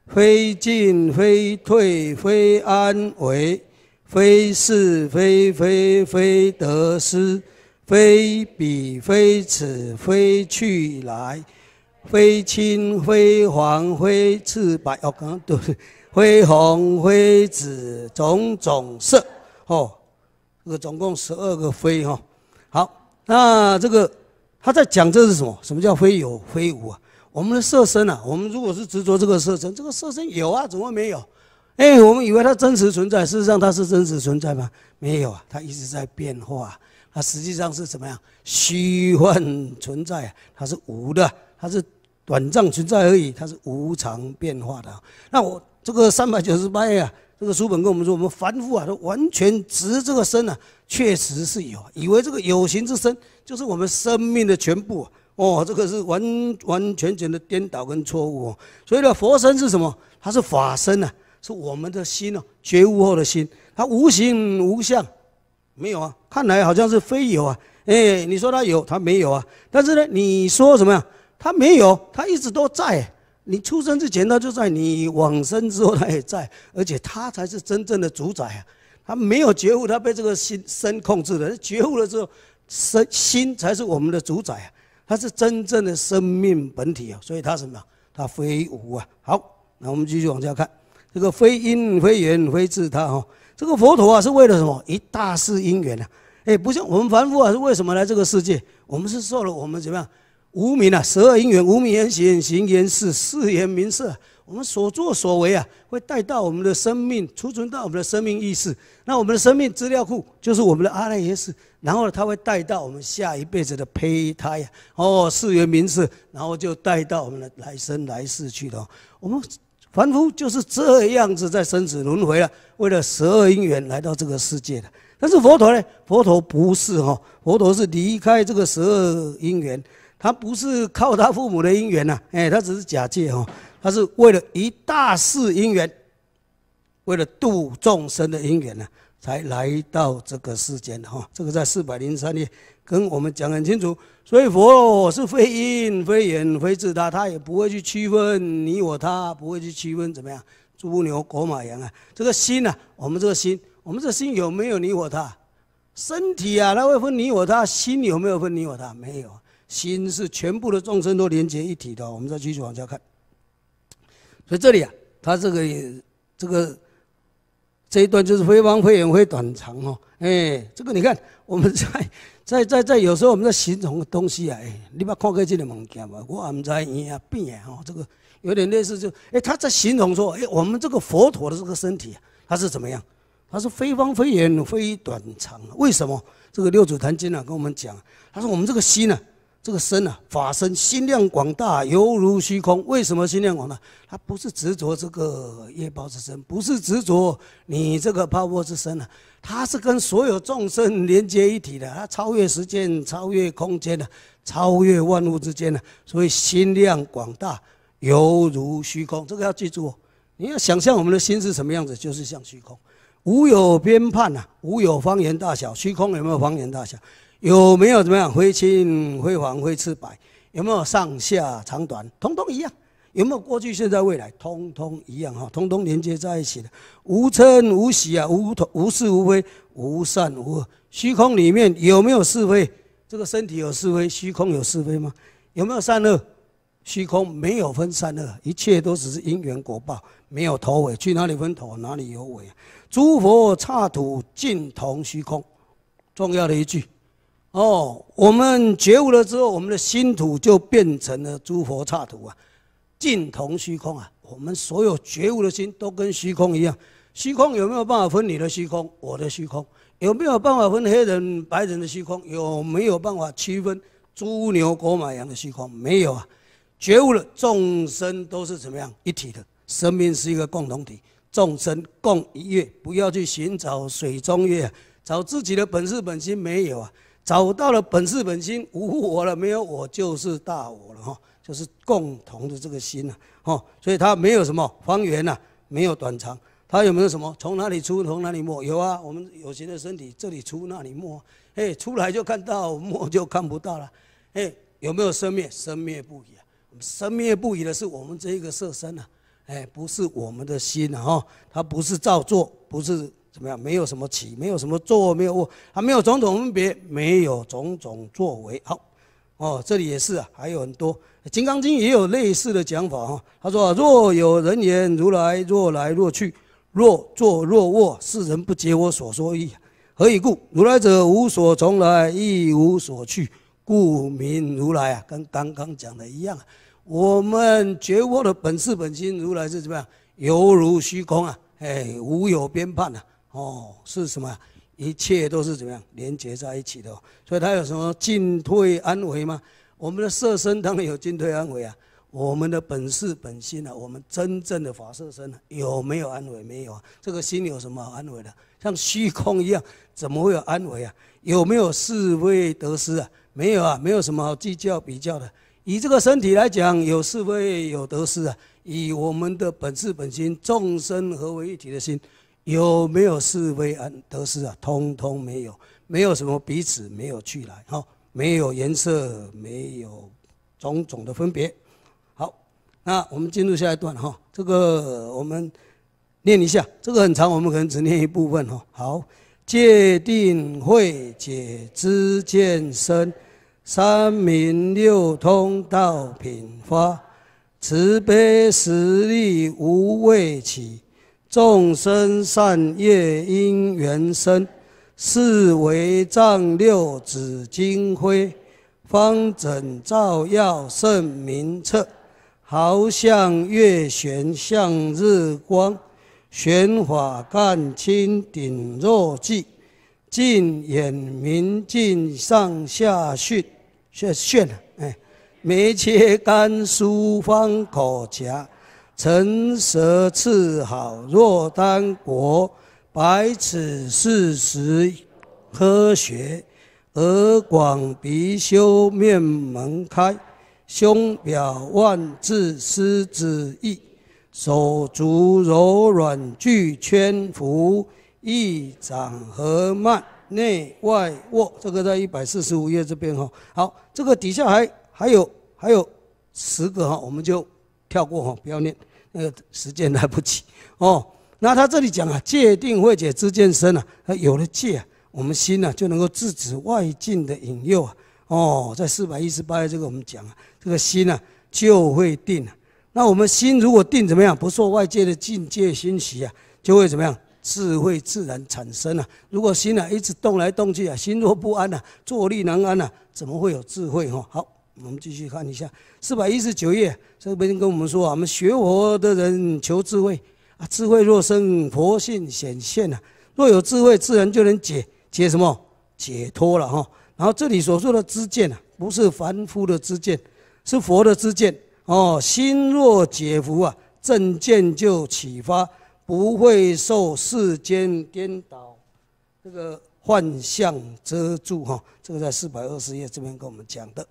A: 非进非退非安危，非是非非非得失，非彼非此非去来，非青非黄非赤白哦，刚刚都是，非红非紫种种色哦，这个总共十二个非哈，好，那这个。他在讲这是什么？什么叫非有非无啊？我们的色身啊，我们如果是执着这个色身，这个色身有啊，怎么没有？哎，我们以为它真实存在，事实上它是真实存在吗？没有啊，它一直在变化，它实际上是怎么样？虚幻存在啊，它是无的，它是短暂存在而已，它是无常变化的。那我这个三百九十八啊。这个书本跟我们说，我们凡夫啊，完全执这个身啊，确实是有，以为这个有形之身就是我们生命的全部啊。哦，这个是完完全全的颠倒跟错误哦。所以呢，佛身是什么？它是法身啊，是我们的心哦，觉悟后的心，它无形无相，没有啊。看来好像是非有啊。哎，你说它有，它没有啊？但是呢，你说什么呀？它没有，它一直都在。你出生之前，他就在；你往生之后，他也在。而且，他才是真正的主宰啊！他没有觉悟，他被这个心身控制了。觉悟了之后，身心才是我们的主宰啊！他是真正的生命本体啊！所以，他什么？他非无啊！好，那我们继续往下看。这个非因、非缘、非自，他哈。这个佛陀啊，是为了什么？一大世因缘啊！哎，不像我们凡夫啊，是为什么来这个世界？我们是受了我们怎么样？无名啊，十二因缘，无名缘显，行言事，事言名色。我们所作所为啊，会带到我们的生命，储存到我们的生命意识。那我们的生命资料库就是我们的阿赖耶识，然后它会带到我们下一辈子的胚胎啊。哦，事缘名色，然后就带到我们的来生来世去了。我们凡夫就是这样子在生死轮回了，为了十二因缘来到这个世界的。但是佛陀呢？佛陀不是哈，佛陀是离开这个十二因缘。他不是靠他父母的姻缘呐，哎，他只是假借哦，他是为了一大事姻缘，为了度众生的姻缘呢，才来到这个世间的哈。这个在四百零三页跟我们讲很清楚。所以佛是非因非缘非自他，他也不会去区分你我他，不会去区分怎么样，猪牛狗马羊啊。这个心呐，我们这个心，我们这心有没有你我他？身体啊，他会分你我他，心有没有分你我他？没有。心是全部的众生都连接一体的，我们再继续往下看。所以这里啊，他这个、这个、这一段就是非方非圆非短长哦。哎，这个你看，我们在 在在在有时候我们在形容东西啊，你把要看个这个物件嘛，我我们在你啊，闭眼哦，这个有点类似就哎，他在形容说哎，我们这个佛陀的这个身体啊，他是怎么样？他是非方非圆非短长。为什么？这个《六祖坛经》啊跟我们讲，他说我们这个心呢。这个身啊，法身心量广大，犹如虚空。为什么心量广大？它不是执着这个业报之身，不是执着你这个泡沫之身啊，它是跟所有众生连接一体的，它超越时间，超越空间的，超越万物之间的。所以心量广大，犹如虚空。这个要记住，哦，你要想象我们的心是什么样子，就是像虚空，无有边判呐，无有方圆大小。虚空有没有方圆大小？有没有怎么样？灰青、灰黄、灰赤、白，有没有上下长短，通通一样？有没有过去、现在、未来，通通一样？哈，通通连接在一起的，无嗔无喜啊，无头无是无非，无善无恶。虚空里面有没有是非？这个身体有是非，虚空有是非吗？有没有善恶？虚空没有分善恶，一切都只是因缘果报，没有头尾，去哪里分头，哪里有尾？诸佛刹土尽同虚空，重要的一句。哦，我们觉悟了之后，我们的心土就变成了诸佛刹土啊，尽同虚空啊。我们所有觉悟的心都跟虚空一样。虚空有没有办法分你的虚空、我的虚空？有没有办法分黑人、白人的虚空？有没有办法区分猪牛狗马羊的虚空？没有啊。觉悟了，众生都是怎么样？一体的生命是一个共同体，众生共一月，不要去寻找水中月，找自己的本事本心没有啊。找到了本是本心，无我了，没有我就是大我了哈，就是共同的这个心呐，哦，所以它没有什么方圆呐，没有短长，它有没有什么从哪里出，从哪里没？有啊，我们有形的身体这里出那里没，哎，出来就看到没就看不到了，哎，有没有生灭？生灭不已啊，生灭不已的是我们这一个色身呐，哎，不是我们的心啊，哈，它不是造作，不是。怎么样？没有什么起，没有什么坐，没有卧，还没有种种分别，没有种种作为。好，哦，这里也是啊，还有很多《金刚经》也有类似的讲法啊。他说：“若有人言如来若来若去，若坐若卧，世人不解我所说意，何以故？如来者无所从来，亦无所去，故名如来啊。”跟刚刚讲的一样啊。我们觉悟的本事本心如来是怎么样？犹如虚空啊，哎，无有边判啊。哦，是什么？一切都是怎么样连接在一起的？所以它有什么进退安危吗？我们的色身当然有进退安危啊。我们的本是本心呢？我们真正的法色身呢？有没有安危？没有啊。这个心有什么安危的？像虚空一样，怎么会有安危啊？有没有是非得失啊？没有啊，没有什么好计较比较的。以这个身体来讲，有是非有得失啊。以我们的本是本心，众生合为一体的心。有没有是非安得失啊？通通没有，没有什么彼此，没有去来，哈，没有颜色，没有种种的分别，好，那我们进入下一段哈，这个我们念一下，这个很长，我们可能只念一部分哈。好，界定慧解知见身，三明六通道品发，慈悲实力无畏起。众生善业因缘生，是为丈六紫金辉，方枕照耀圣明彻，毫向月悬向日光，玄法干清顶若记，尽眼明尽上下训，炫炫哎，眉切干疏方可夹。成舌刺好若丹国，百尺四十，科学，耳广鼻修面门开，胸表万字狮子意，手足柔软俱圈服，一掌合脉内外握。这个在一百四十五页这边哈。好，这个底下还还有还有十个哈，我们就。跳过哦，不要念，那个时间来不及哦。那他这里讲啊，戒定慧解之渐身啊，有了戒，我们心呢就能够制止外境的引诱啊。哦，在四百一十八页这个我们讲啊，这个心呢就会定那我们心如果定怎么样，不受外界的境界侵袭啊，就会怎么样，智慧自然产生啊。如果心啊一直动来动去啊，心若不安呐，坐立难安呐，怎么会有智慧哈？好。我们继续看一下，四百一十九页，这边跟我们说啊，我们学佛的人求智慧啊，智慧若生，佛性显现了；若有智慧，自然就能解解什么解脱了哈。然后这里所说的知见啊，不是凡夫的知见，是佛的知见哦。心若解佛啊，正见就启发，不会受世间颠倒这个幻象遮住哈。这个在四百二十页这边跟我们讲的。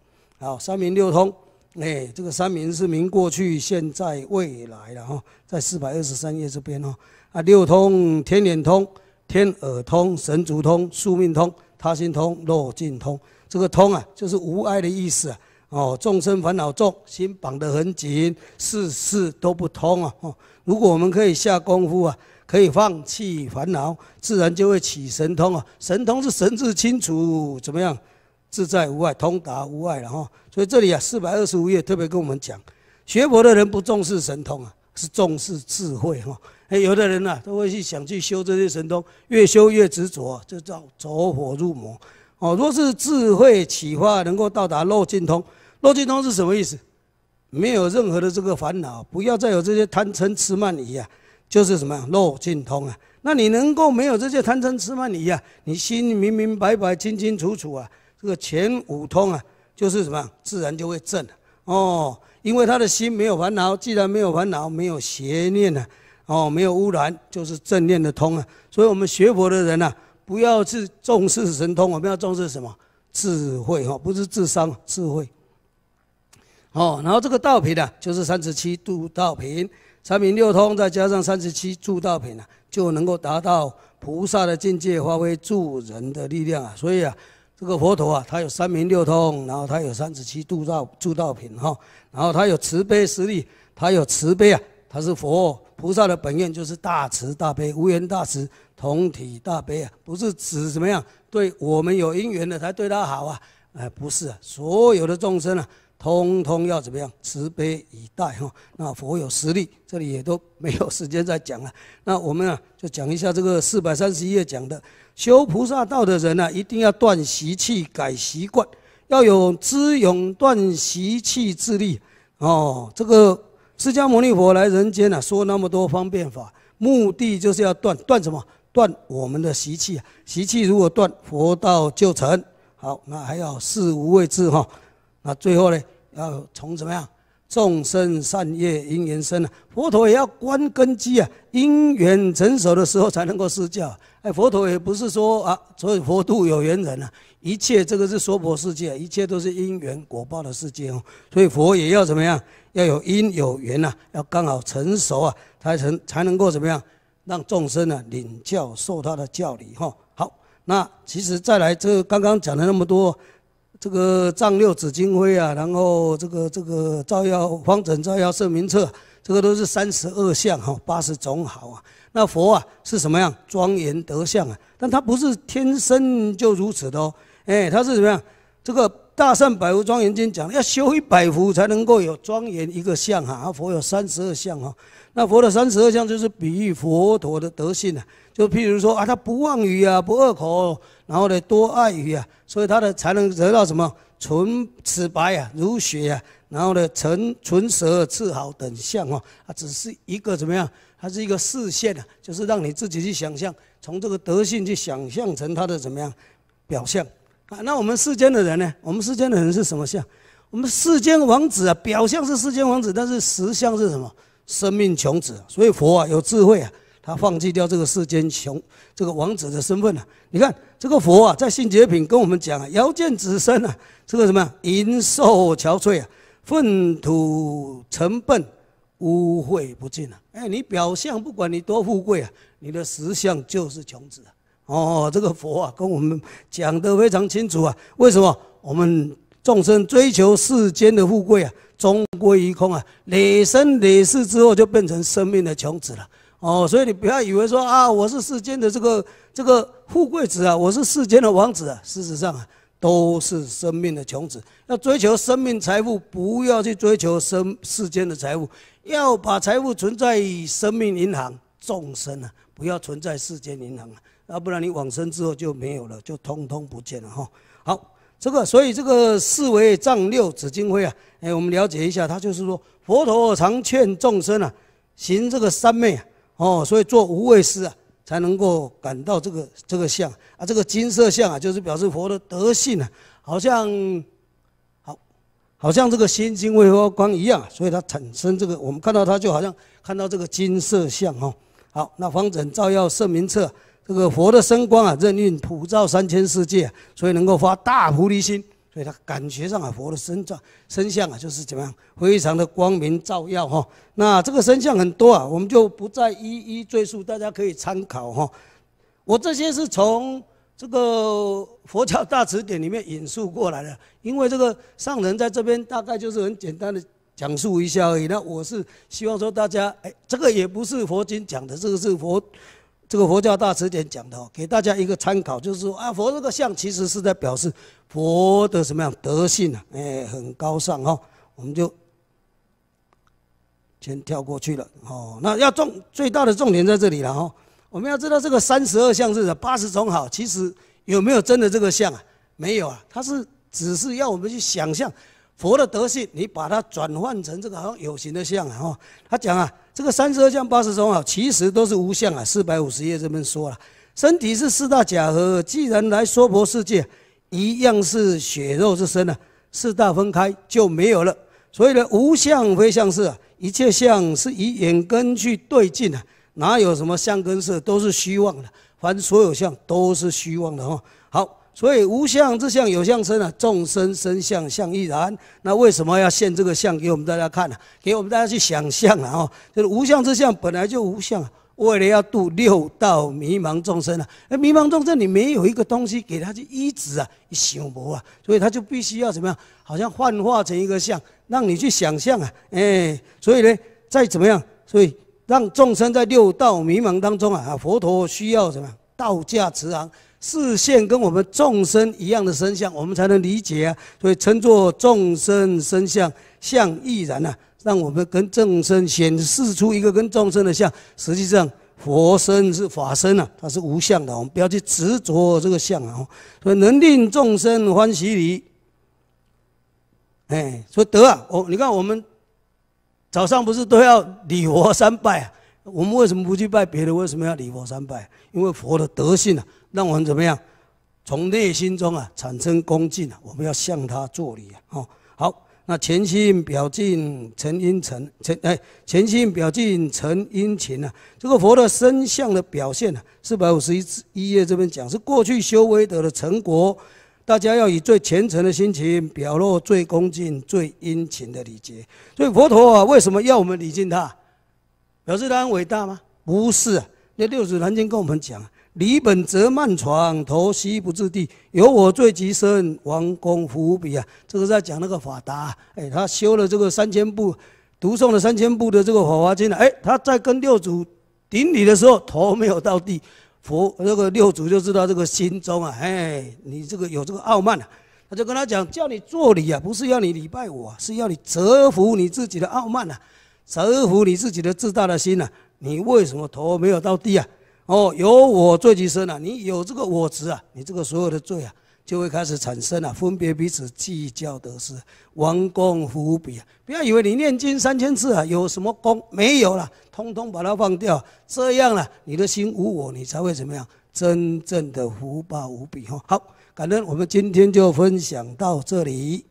A: 好，三明六通，哎，这个三明是明过去、现在、未来了哈，在四百二十三页这边哦，啊，六通：天眼通、天耳通、神足通、宿命通、他心通、肉尽通。这个通啊，就是无碍的意思啊。哦，众生烦恼重，心绑得很紧，事事都不通啊。如果我们可以下功夫啊，可以放弃烦恼，自然就会起神通啊。神通是神智清楚，怎么样？自在无碍，通达无碍了哈。所以这里啊，四百二十五页特别跟我们讲，学佛的人不重视神通啊，是重视智慧哈。哎，有的人呢，都会去想去修这些神通，越修越执着，这叫走火入魔。哦，若是智慧启发能够到达漏尽通，漏尽通是什么意思？没有任何的这个烦恼，不要再有这些贪嗔痴慢疑啊，就是什么漏尽通啊。那你能够没有这些贪嗔痴慢疑啊，你心明明白白、清清楚楚啊。这个前五通啊，就是什么，自然就会正哦，因为他的心没有烦恼，既然没有烦恼，没有邪念呢，哦，没有污染，就是正念的通啊。所以，我们学佛的人呢，不要去重视神通，我们要重视什么？智慧哈，不是智商，智慧。哦，然后这个道品呢，就是三十七度道品，三品六通，再加上三十七度道品呢，就能够达到菩萨的境界，发挥助人的力量啊。所以啊。这个佛陀啊，他有三明六通，然后他有三十七度道铸道品哈，然后他有慈悲实力，他有慈悲啊，他是佛菩萨的本愿就是大慈大悲，无缘大慈，同体大悲啊，不是指怎么样对我们有因缘的才对他好啊，哎不是啊，所有的众生啊，通通要怎么样慈悲以待哈。那佛有实力，这里也都没有时间再讲了，那我们啊就讲一下这个四百三十一页讲的。修菩萨道的人呢，一定要断习气、改习惯，要有知勇断习气之力。哦，这个释迦牟尼佛来人间呢，说那么多方便法，目的就是要断断什么？断我们的习气。啊！习气如果断，佛道就成。好，那还要事无畏惧哈。那最后呢，要从怎么样？众生善业因缘生啊，佛陀也要观根基啊，因缘成熟的时候才能够施教。哎，佛陀也不是说啊，所以佛度有缘人啊，一切这个是娑婆世界，一切都是因缘果报的世界哦。所以佛也要怎么样，要有因有缘呐，要刚好成熟啊，才成才能够怎么样，让众生呢领教受他的教理哈。好，那其实再来这刚刚讲了那么多。这个藏六紫金灰啊，然后这个这个照耀方程照耀圣明册，这个都是三十二相哈，八十种好啊。那佛啊是什么样庄严德相啊？但他不是天生就如此的哦，哎，他是怎么样？这个大善百福庄严经讲，要修一百福才能够有庄严一个相哈。啊，佛有三十二相哈，那佛的三十二相就是比喻佛陀的德性啊。就譬如说啊，他不妄语啊，不恶口，然后呢，多爱语啊，所以他的才能得到什么唇齿白啊，如雪啊，然后呢，唇唇舌齿好等相啊，它只是一个怎么样，它是一个视线啊，就是让你自己去想象，从这个德性去想象成他的怎么样表象啊。那我们世间的人呢？我们世间的人是什么相？我们世间王子啊，表象是世间王子，但是实相是什么？生命穷子。所以佛啊，有智慧啊。他放弃掉这个世间穷，这个王子的身份啊！你看这个佛啊，在《性经》品跟我们讲：“啊，遥见子身啊，这个什么啊，银寿憔悴啊，粪土成笨，污秽不净啊！”哎，你表象不管你多富贵啊，你的实相就是穷子啊！哦，这个佛啊，跟我们讲得非常清楚啊。为什么我们众生追求世间的富贵啊，终归于空啊？累生累世之后，就变成生命的穷子了。哦，所以你不要以为说啊，我是世间的这个这个富贵子啊，我是世间的王子啊，事实上啊，都是生命的穷子。要追求生命财富，不要去追求生世间的财富，要把财富存在于生命银行，众生啊，不要存在世间银行啊，要不然你往生之后就没有了，就通通不见了哈。好，这个所以这个四维藏六紫金辉啊，哎，我们了解一下，他就是说佛陀常劝众生啊，行这个三昧啊。哦，所以做无畏师啊，才能够感到这个这个相啊，这个金色相啊，就是表示佛的德性啊，好像，好，好像这个心经为佛光一样，所以它产生这个，我们看到它就好像看到这个金色相哦。好，那方枕照耀圣明册，这个佛的身光啊，任运普照三千世界，所以能够发大菩提心。所以他感觉上啊，佛的身状、身相啊，就是怎么样，非常的光明照耀哈。那这个身相很多啊，我们就不再一一赘述，大家可以参考哈。我这些是从这个佛教大辞典里面引述过来的，因为这个上人在这边大概就是很简单的讲述一下而已。那我是希望说大家，哎，这个也不是佛经讲的，这个是佛。这个佛教大辞典讲的，给大家一个参考，就是说啊，佛这个像其实是在表示佛的什么样德性啊，哎，很高尚哈。我们就先跳过去了。哦，那要重最大的重点在这里了哈。我们要知道这个三十二相是八十种好，其实有没有真的这个相啊？没有啊，它是只是要我们去想象佛的德性，你把它转换成这个好像有形的像啊。他讲啊。这个三十二相八十四种啊，其实都是无相啊。四百五十页这边说了，身体是四大假合，既然来娑婆世界，一样是血肉之身呢。四大分开就没有了，所以呢，无相非相是啊，一切相是以眼根去对镜啊，哪有什么相跟色，都是虚妄的。凡所有相都是虚妄的哈。所以无相之相有相生啊，众生生相相亦然。那为什么要现这个相给我们大家看呢？给我们大家去想象啊！哦，就是无相之相本来就无相啊，为了要度六道迷茫众生啊，而迷茫众生你没有一个东西给他去医治啊、修摩啊，所以他就必须要怎么样？好像幻化成一个相，让你去想象啊！哎，所以呢，再怎么样，所以让众生在六道迷茫当中啊，啊，佛陀需要什么道驾慈航。视线跟我们众生一样的身相，我们才能理解啊，所以称作众生身相相亦然呐。让我们跟众生显示出一个跟众生的相。实际上，佛身是法身啊，它是无相的。我们不要去执着这个相啊。所以能令众生欢喜离。哎，说得啊，我你看我们早上不是都要礼佛三拜啊？我们为什么不去拜别人？为什么要礼佛三拜？因为佛的德性啊。让我们怎么样，从内心中啊产生恭敬啊，我们要向他作礼啊。哦，好，那前心表敬，诚殷诚，诚哎，前心表敬，诚殷勤啊。这个佛的身相的表现啊，四百五十一一页这边讲是过去修威德的成果，大家要以最虔诚的心情，表露最恭敬、最殷勤的礼节。所以佛陀啊，为什么要我们礼敬他？表示他很伟大吗？不是。啊，那六祖坛经跟我们讲。李本则慢闯，头西不至地，有我最吉身。王公伏笔啊，这个在讲那个法达。哎，他修了这个三千部，读诵了三千部的这个《法华经》了。哎，他在跟六祖顶礼的时候，头没有到地。佛那个六祖就知道这个心中啊，哎，你这个有这个傲慢啊，他就跟他讲：叫你做礼啊，不是要你礼拜我，是要你折服你自己的傲慢啊，折服你自己的自大的心啊。你为什么头没有到地啊？哦，有我罪极深啊，你有这个我执啊，你这个所有的罪啊，就会开始产生了，分别彼此计较得失，王固无比啊！不要以为你念经三千次啊，有什么功没有了，通通把它放掉。这样了，你的心无我，你才会怎么样？真正的福报无比哦。好，感恩我们今天就分享到这里。